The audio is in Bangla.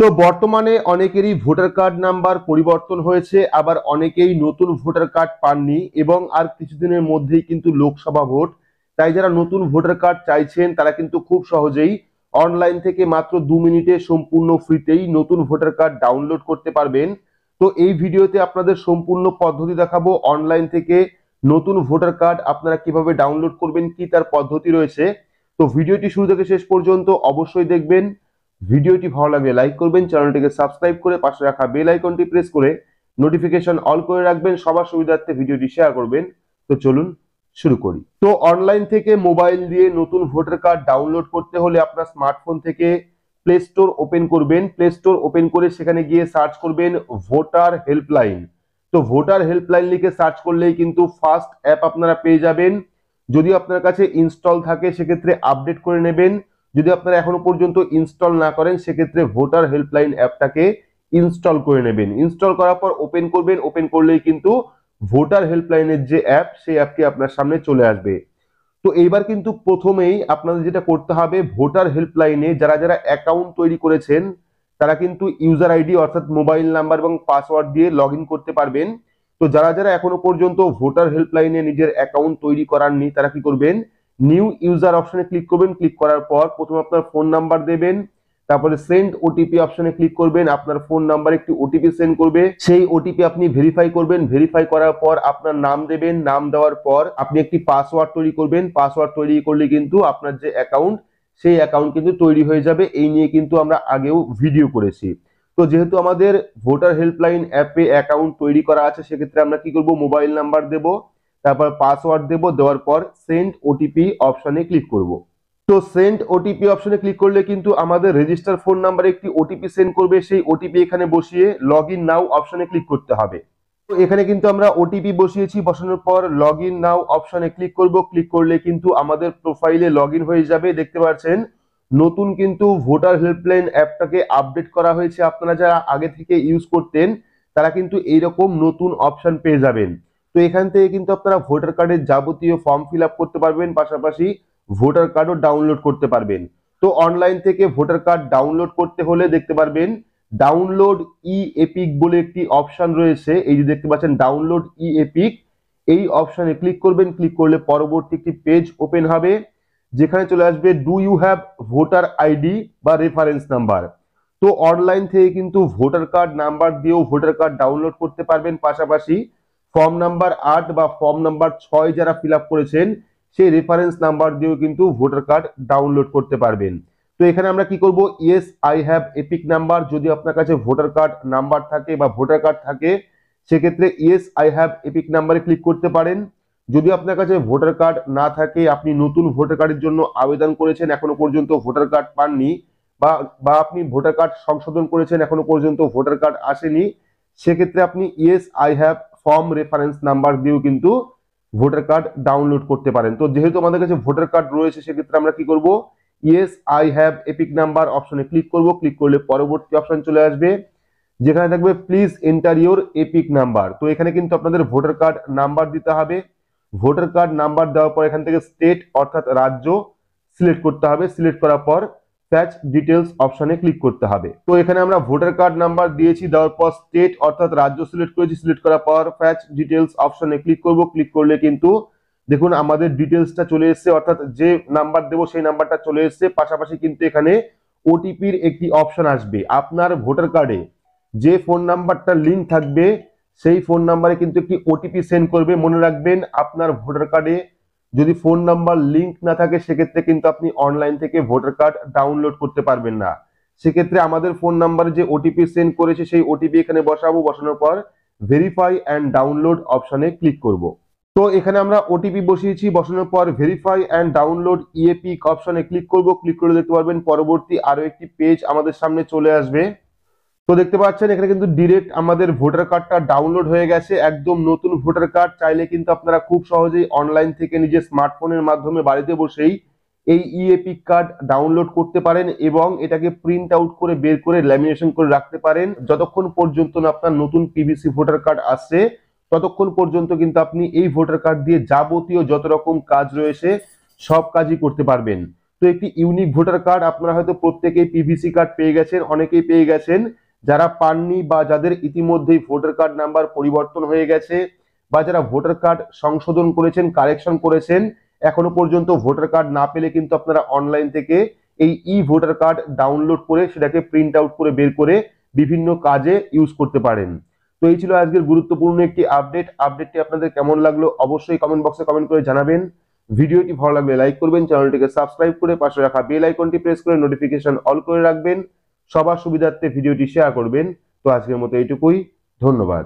তো বর্তমানে অনেকেরই ভোটার কার্ড নাম্বার পরিবর্তন হয়েছে আবার অনেকেই নতুন ভোটার কার্ড পাননি এবং আর কিছুদিনের মধ্যেই কিন্তু লোকসভা ভোট তাই যারা নতুন ভোটার কার্ড চাইছেন তারা কিন্তু খুব সহজেই অনলাইন থেকে মাত্র দু মিনিটে সম্পূর্ণ ফ্রিতেই নতুন ভোটার কার্ড ডাউনলোড করতে পারবেন তো এই ভিডিওতে আপনাদের সম্পূর্ণ পদ্ধতি দেখাবো অনলাইন থেকে নতুন ভোটার কার্ড আপনারা কিভাবে ডাউনলোড করবেন কি তার পদ্ধতি রয়েছে তো ভিডিওটি শুরু থেকে শেষ পর্যন্ত অবশ্যই দেখবেন ভিডিওটি ভালো লাগলে লাইক করবেন চ্যানেলটিকে সাবস্ক্রাইব করে পাশে রাখা বেল আইকনটি প্রেস করে নোটিফিকেশন অল করে রাখবেন সবার সুবিধার্থে ভিডিওটি শেয়ার করবেন তো চলুন শুরু করি তো অনলাইন থেকে মোবাইল দিয়ে নতুন ভোটার কার্ড ডাউনলোড করতে হলে আপনার স্মার্টফোন থেকে প্লে স্টোর ওপেন করবেন প্লে স্টোর ওপেন করে সেখানে গিয়ে সার্চ করবেন ভোটার হেল্পলাইন তো ভোটার হেল্পলাইন লিখে সার্চ করলেই কিন্তু ফার্স্ট অ্যাপ আপনারা পেয়ে যাবেন যদি আপনার কাছে ইনস্টল থাকে সেক্ষেত্রে আপডেট করে নেবেন যদি আপনারা এখনো পর্যন্ত ইনস্টল না করেন সেক্ষেত্রে ভোটার হেল্পলাইন অ্যাপটাকে ইনস্টল করে নেবেন ইনস্টল করার পর ওপেন করবেন ওপেন করলেই কিন্তু ভোটার হেল্পলাইনের যে অ্যাপ সেই অ্যাপটি আপনার সামনে চলে আসবে তো এইবার কিন্তু প্রথমেই আপনাদের যেটা করতে হবে ভোটার হেল্পলাইনে যারা যারা অ্যাকাউন্ট তৈরি করেছেন তারা কিন্তু ইউজার আইডি অর্থাৎ মোবাইল নাম্বার এবং পাসওয়ার্ড দিয়ে লগ করতে পারবেন তো যারা যারা এখনো পর্যন্ত ভোটার হেল্পলাইনে নিজের অ্যাকাউন্ট তৈরি করাননি তারা কি করবেন নিউ ইউজার অপশনে ক্লিক করবেন ক্লিক করার পর প্রথমে আপনার ফোন নাম্বার দেবেন তারপরে সেন্ড ওটিপি অপশনে ক্লিক করবেন আপনার ফোন নাম্বার একটি ওটিপি সেন্ড করবে সেই ওটিপি আপনি ভেরিফাই করবেন ভেরিফাই করার পর আপনার নাম দেবেন নাম দেওয়ার পর আপনি একটি পাসওয়ার্ড তৈরি করবেন পাসওয়ার্ড তৈরি করলে কিন্তু আপনার যে অ্যাকাউন্ট সেই অ্যাকাউন্ট কিন্তু তৈরি হয়ে যাবে এই নিয়ে কিন্তু আমরা আগেও ভিডিও করেছি তো যেহেতু আমাদের ভোটার হেল্পলাইন অ্যাপে অ্যাকাউন্ট তৈরি করা আছে সেক্ষেত্রে আমরা কি করব মোবাইল নাম্বার দেবো তারপর পাসওয়ার্ড দেব দেওয়ার পর সেন্ড ওটিপি অপশনে ক্লিক করব তো সেন্ড ওটিপি অপশনে ক্লিক করলে কিন্তু আমাদের রেজিস্টার ফোন নাম্বারে একটি ওটিপি সেন্ড করবে সেই ওটিপি এখানে বসিয়ে লগ ইন নাও অপশনে ক্লিক করতে হবে তো এখানে কিন্তু আমরা ওটিপি বসিয়েছি বসানোর পর লগ ইন নাও অপশনে ক্লিক করব ক্লিক করলে কিন্তু আমাদের প্রোফাইলে লগ হয়ে যাবে দেখতে পাচ্ছেন নতুন কিন্তু ভোটার হেল্পলাইন অ্যাপটাকে আপডেট করা হয়েছে আপনারা যারা আগে থেকে ইউজ করতেন তারা কিন্তু এইরকম নতুন অপশন পেয়ে যাবেন তো এখান থেকে কিন্তু আপনারা ভোটার কার্ডের যাবতীয় ফর্ম ফিল করতে পারবেন পাশাপাশি ভোটার কার্ডও ডাউনলোড করতে পারবেন তো অনলাইন থেকে ভোটার কার্ড ডাউনলোড করতে হলে দেখতে পারবেন ডাউনলোড ই এপিক বলে একটি অপশান রয়েছে এই যে দেখতে পাচ্ছেন ডাউনলোড ই এপিক এই অপশানে ক্লিক করবেন ক্লিক করলে পরবর্তী একটি পেজ ওপেন হবে যেখানে চলে আসবে do you have voter ID বা রেফারেন্স নাম্বার তো অনলাইন থেকে কিন্তু ভোটার কার্ড নাম্বার দিয়েও ভোটার কার্ড ডাউনলোড করতে পারবেন পাশাপাশি ফর্ম নাম্বার আট বা ফর্ম নাম্বার ছয় যারা ফিল করেছেন সেই রেফারেন্স নাম্বার দিয়েও কিন্তু ভোটার কার্ড ডাউনলোড করতে পারবেন তো এখানে আমরা কি করব yes I have EPIC number যদি আপনার কাছে ভোটার কার্ড নাম্বার থাকে বা ভোটার কার্ড থাকে সেক্ষেত্রে ইয়েস আই হ্যাভ এপিক নাম্বারে ক্লিক করতে পারেন যদি আপনার কাছে ভোটার কার্ড না থাকে আপনি নতুন ভোটার কার্ডের জন্য আবেদন করেছেন এখনো পর্যন্ত ভোটার কার্ড পাননি বা বা আপনি ভোটার কার্ড সংশোধন করেছেন এখনো পর্যন্ত ভোটার কার্ড আসেনি সেক্ষেত্রে আপনি yes I have form reference number দিয়েও কিন্তু ভোটার কার্ড ডাউনলোড করতে পারেন তো যেহেতু আমাদের কাছে ভোটার কার্ড রয়েছে সেক্ষেত্রে আমরা কি করব yes I have EPIC number অপশনে ক্লিক করব ক্লিক করলে পরবর্তী অপশন চলে আসবে যেখানে থাকবে please enter your EPIC number তো এখানে কিন্তু আপনাদের ভোটার কার্ড নাম্বার দিতে হবে ভোটার কার্ড নাম্বার দেওয়ার পর এখান থেকে স্টেট অর্থাৎ রাজ্য সিলেক্ট করতে হবে সিলেক্ট করার পর স্যাচ ডিটেলস অপশানে ক্লিক করতে হবে তো এখানে আমরা ভোটার কার্ড নাম্বার দিয়েছি দেওয়ার পর স্টেট অর্থাৎ রাজ্য সিলেক্ট করেছি সিলেক্ট করার পর ফ্যাচ ডিটেলস অপশানে ক্লিক করব ক্লিক করলে কিন্তু দেখুন আমাদের ডিটেলসটা চলে এসছে অর্থাৎ যে নাম্বার দেবো সেই নাম্বারটা চলে এসছে পাশাপাশি কিন্তু এখানে ওটিপির একটি অপশান আসবে আপনার ভোটার কার্ডে যে ফোন নাম্বারটা লিঙ্ক থাকবে সেই ফোন নাম্বারে কিন্তু একটি ওটিপি সেন্ড করবে মনে রাখবেন আপনার ভোটার কার্ডে যদি ফোন নাম্বার লিঙ্ক না থাকে সেক্ষেত্রে কিন্তু আপনি অনলাইন থেকে ভোটার কার্ড ডাউনলোড করতে পারবেন না সেক্ষেত্রে আমাদের ফোন নাম্বারে যে ওটিপি সেন্ড করেছে সেই ওটিপি এখানে বসাবো বসানোর পর ভেরিফাই অ্যান্ড ডাউনলোড অপশনে ক্লিক করব তো এখানে আমরা ওটিপি বসিয়েছি বসানোর পর ভেরিফাই অ্যান্ড ডাউনলোড ইএপি অপশনে ক্লিক করব ক্লিক করে দেখতে পারবেন পরবর্তী আরও একটি পেজ আমাদের সামনে চলে আসবে তো দেখতে পাচ্ছেন এখানে কিন্তু ডিরেক্ট আমাদের ভোটার কার্ডটা ডাউনলোড হয়ে গেছে একদম নতুন ভোটার কার্ড চাইলে কিন্তু আপনারা খুব সহজেই অনলাইন থেকে নিজের স্মার্টফোনের মাধ্যমে বাড়িতে বসেই এই ইএপি কার্ড ডাউনলোড করতে পারেন এবং এটাকে প্রিন্ট আউট করে বের করে ল্যামিনেশন করে রাখতে পারেন যতক্ষণ পর্যন্ত না আপনার নতুন পিভিসি ভোটার কার্ড আসছে ততক্ষণ পর্যন্ত কিন্তু আপনি এই ভোটার কার্ড দিয়ে যাবতীয় যত রকম কাজ রয়েছে সব কাজই করতে পারবেন তো একটি ইউনিক ভোটার কার্ড আপনারা হয়তো প্রত্যেকেই পিভিসি কার্ড পেয়ে গেছেন অনেকেই পেয়ে গেছেন যারা পাননি বা যাদের ইতিমধ্যেই ভোটার কার্ড নাম্বার পরিবর্তন হয়ে গেছে বা যারা ভোটার কার্ড সংশোধন করেছেন কারেকশন করেছেন এখনো পর্যন্ত ভোটার কার্ড না পেলে কিন্তু আপনারা অনলাইন থেকে এই ই ভোটার কার্ড ডাউনলোড করে সেটাকে প্রিন্ট আউট করে বের করে বিভিন্ন কাজে ইউজ করতে পারেন তো এই ছিল আজকের গুরুত্বপূর্ণ একটি আপডেট আপডেটটি আপনাদের কেমন লাগলো অবশ্যই কমেন্ট বক্সে কমেন্ট করে জানাবেন ভিডিওটি ভালো লাগলে লাইক করবেন চ্যানেলটিকে সাবস্ক্রাইব করে পাশে রাখা বেল আইকনটি প্রেস করে নোটিফিকেশন অল করে রাখবেন সবার সুবিধার্থে ভিডিওটি শেয়ার করবেন তো আজকের মতো এইটুকুই ধন্যবাদ